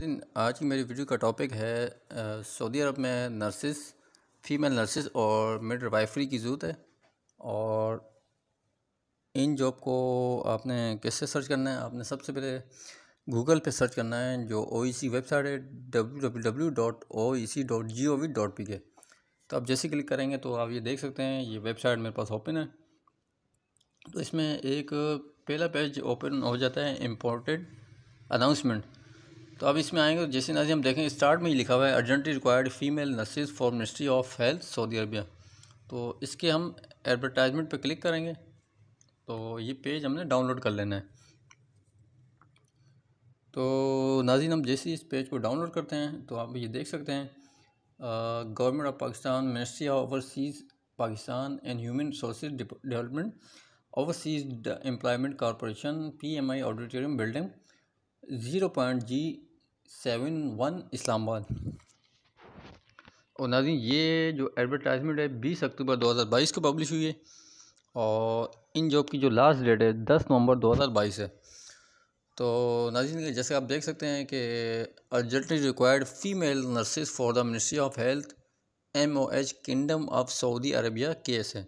दिन आज की मेरी वीडियो का टॉपिक है सऊदी अरब में नर्सिस फीमेल नर्सिस और मिड वाइफरी की ज़रूरत है और इन जॉब को आपने कैसे सर्च करना है आपने सबसे पहले गूगल पे सर्च करना है जो ओ वेबसाइट e है www.oec.gov.pk तो आप जैसे क्लिक करेंगे तो आप ये देख सकते हैं ये वेबसाइट मेरे पास ओपन है तो इसमें एक पहला पेज ओपन हो जाता है इम्पोर्टेड अनाउंसमेंट तो अब इसमें आएंगे तो जैसे नाजी हम देखें स्टार्ट में ही लिखा हुआ है urgently required female nurses for ministry of health Saudi Arabia तो इसके हम एडवर्टाइजमेंट पर क्लिक करेंगे तो ये पेज हमने डाउनलोड कर लेना है तो नाजीन हम जैसे इस पेज को डाउनलोड करते हैं तो आप ये देख सकते हैं government of Pakistan ministry of overseas Pakistan and human resource development overseas employment corporation P M I auditorium building zero point G seven one Islamabad और नाजी ये जो एडवर्टाइजमेंट है बीस अक्टूबर दो हज़ार बाईस को पब्लिश हुई है और इन जॉब की जो लास्ट डेट है दस नवंबर दो हज़ार बाईस है तो नाजीन जैसे आप देख सकते हैं कि urgently required female nurses for the ministry of health M O H kingdom of Saudi Arabia case है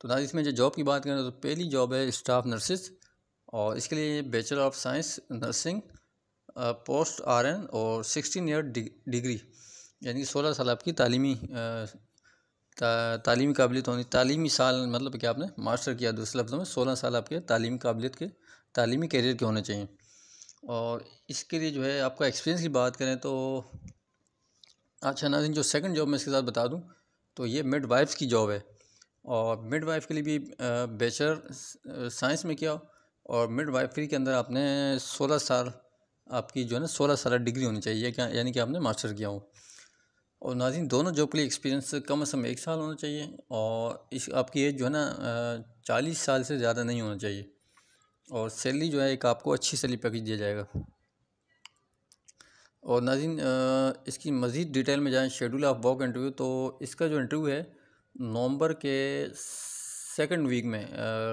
तो नाजी इसमें जो जॉब की बात करें तो पहली जॉब है स्टाफ नर्सिस और इसके लिए bachelor of science nursing post R N और सिक्सटीन ईयर डिग्री यानी सोलह साल आपकी तालीमी ता, तालीमी काबिलियत होनी तालीमी साल मतलब कि आपने मास्टर किया दूसरे लफ्ज़ों में सोलह साल आपके तालीमी काबिलियत के तालीमी कैरियर के होने चाहिए और इसके लिए जो है आपका एक्सपीरियंस की बात करें तो अच्छा नाजिन जो सेकंड जॉब मैं इसके साथ बता दूं तो ये मिड वाइफ्स की जॉब है और मिड वाइफ के लिए भी बेचर साइंस में किया और मिड वाइफ के अंदर आपने सोलह साल आपकी जो है ना सोलह साल डिग्री होनी चाहिए क्या यानी कि आपने मास्टर किया हो और नाजिन दोनों जॉब के लिए एक्सपीरियंस कम अज़ कम एक साल होना चाहिए और इस आपकी एज जो है ना चालीस साल से ज़्यादा नहीं होना चाहिए और सैलरी जो है एक आपको अच्छी सैलरी पैकेज दिया जाएगा और नाजिन इसकी मज़ीद डिटेल में जाएँ शेड्यूल ऑफ वॉक इंटरव्यू तो इसका जो इंटरव्यू है नवंबर के सेकंड वीक में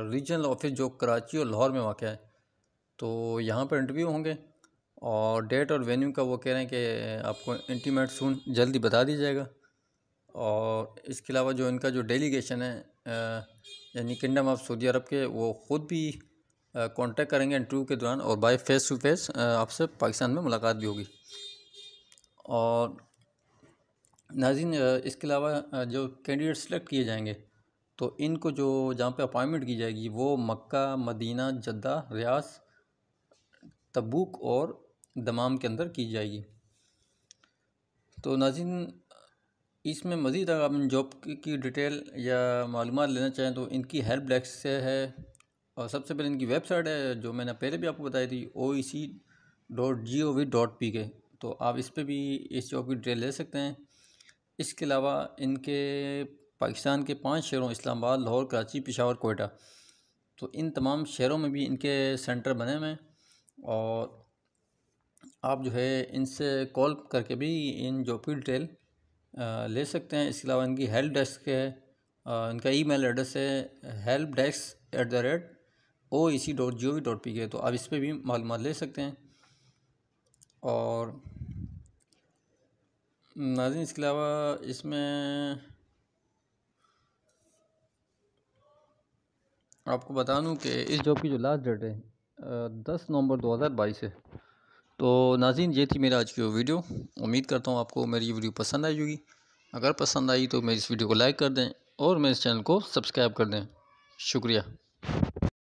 रीजनल ऑफिस जो कराची और लाहौर में वाक़ है तो यहाँ पर इंटरव्यू होंगे और डेट और वेन्यू का वो कह रहे हैं कि आपको इंटीमेट सुन जल्दी बता दी जाएगा और इसके अलावा जो इनका जो डेलीगेशन है यानी किंगडम ऑफ सऊदी अरब के वो ख़ुद भी कांटेक्ट करेंगे इंटरव्यू के दौरान और बाय फेस टू फेस आपसे पाकिस्तान में मुलाकात भी होगी और नाजिन इसके अलावा जो कैंडिडेट सिलेक्ट किए जाएंगे तो इनको जो जहाँ पे अपॉइंटमेंट की जाएगी वो मक्का मदीना जद्दा रियास तबूक और दमाम के अंदर की जाएगी तो नाजिन इसमें मज़ीद अगर आप इन जॉब की डिटेल या मालूम लेना चाहें तो इनकी हेल्प डेस्क से है और सबसे पहले इनकी वेबसाइट है जो मैंने पहले भी आपको बताई थी O E C dot G O V dot P K तो आप इस पर भी इस जॉब की डिटेल ले सकते हैं इसके अलावा इनके पाकिस्तान के पांच शहरों इस्लामाबाद लाहौर कराची पिशावर कोयटा तो इन तमाम शहरों में भी इनके सेंटर बने हुए हैं और आप जो है इनसे कॉल करके भी इन जॉब की डिटेल ले सकते हैं इसके अलावा इनकी हेल्प डेस्क है इनका ईमेल एड्रेस है help desk at the rate O E C dot G O V dot P K तो आप इस पर भी मालूम ले सकते हैं और नाजिन इसके अलावा इसमें आपको बता दूँ कि इस जॉब की जो लास्ट डेट है दस नवंबर दो हज़ार बाईस है तो नाजीन ये थी मेरा आज की वीडियो उम्मीद करता हूँ आपको मेरी ये वीडियो पसंद आई होगी अगर पसंद आई तो मेरी इस वीडियो को लाइक कर दें और मेरे इस चैनल को सब्सक्राइब कर दें शुक्रिया